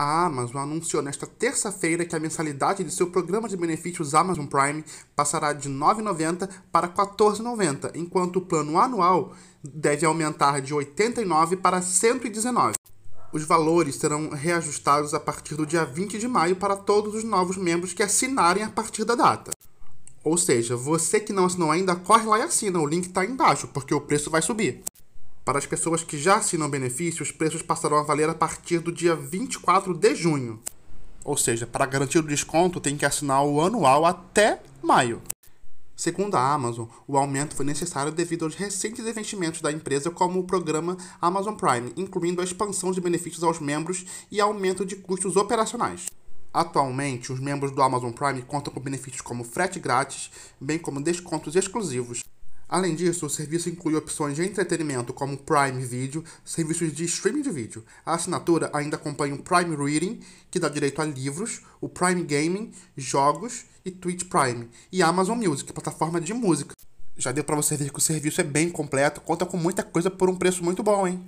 A Amazon anunciou nesta terça-feira que a mensalidade de seu programa de benefícios Amazon Prime passará de R$ 9,90 para R$ 14,90, enquanto o plano anual deve aumentar de R$ 89 para R$ 119. Os valores serão reajustados a partir do dia 20 de maio para todos os novos membros que assinarem a partir da data. Ou seja, você que não assinou ainda, corre lá e assina, o link está embaixo, porque o preço vai subir. Para as pessoas que já assinam benefício, os preços passarão a valer a partir do dia 24 de junho. Ou seja, para garantir o desconto, tem que assinar o anual até maio. Segundo a Amazon, o aumento foi necessário devido aos recentes investimentos da empresa, como o programa Amazon Prime, incluindo a expansão de benefícios aos membros e aumento de custos operacionais. Atualmente, os membros do Amazon Prime contam com benefícios como frete grátis, bem como descontos exclusivos. Além disso, o serviço inclui opções de entretenimento como Prime Video, serviços de streaming de vídeo. A assinatura ainda acompanha o Prime Reading, que dá direito a livros, o Prime Gaming, jogos e Twitch Prime, e a Amazon Music, plataforma de música. Já deu para você ver que o serviço é bem completo, conta com muita coisa por um preço muito bom, hein?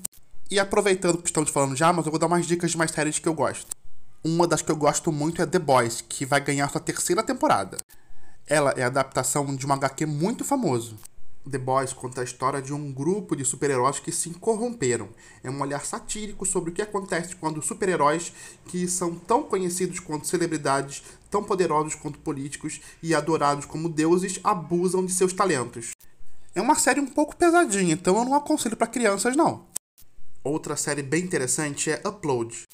E aproveitando que estamos falando de Amazon, eu vou dar umas dicas de mais séries que eu gosto. Uma das que eu gosto muito é The Boys, que vai ganhar sua terceira temporada. Ela é a adaptação de um HQ muito famoso. The Boys conta a história de um grupo de super-heróis que se corromperam. É um olhar satírico sobre o que acontece quando super-heróis, que são tão conhecidos quanto celebridades, tão poderosos quanto políticos e adorados como deuses, abusam de seus talentos. É uma série um pouco pesadinha, então eu não aconselho para crianças não. Outra série bem interessante é Upload.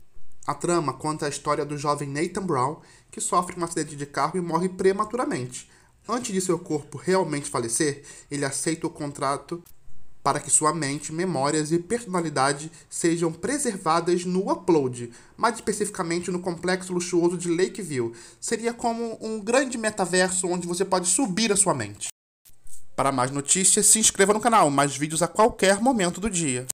A trama conta a história do jovem Nathan Brown, que sofre um acidente de carro e morre prematuramente. Antes de seu corpo realmente falecer, ele aceita o contrato para que sua mente, memórias e personalidade sejam preservadas no upload, mais especificamente no complexo luxuoso de Lakeview. Seria como um grande metaverso onde você pode subir a sua mente. Para mais notícias, se inscreva no canal, mais vídeos a qualquer momento do dia.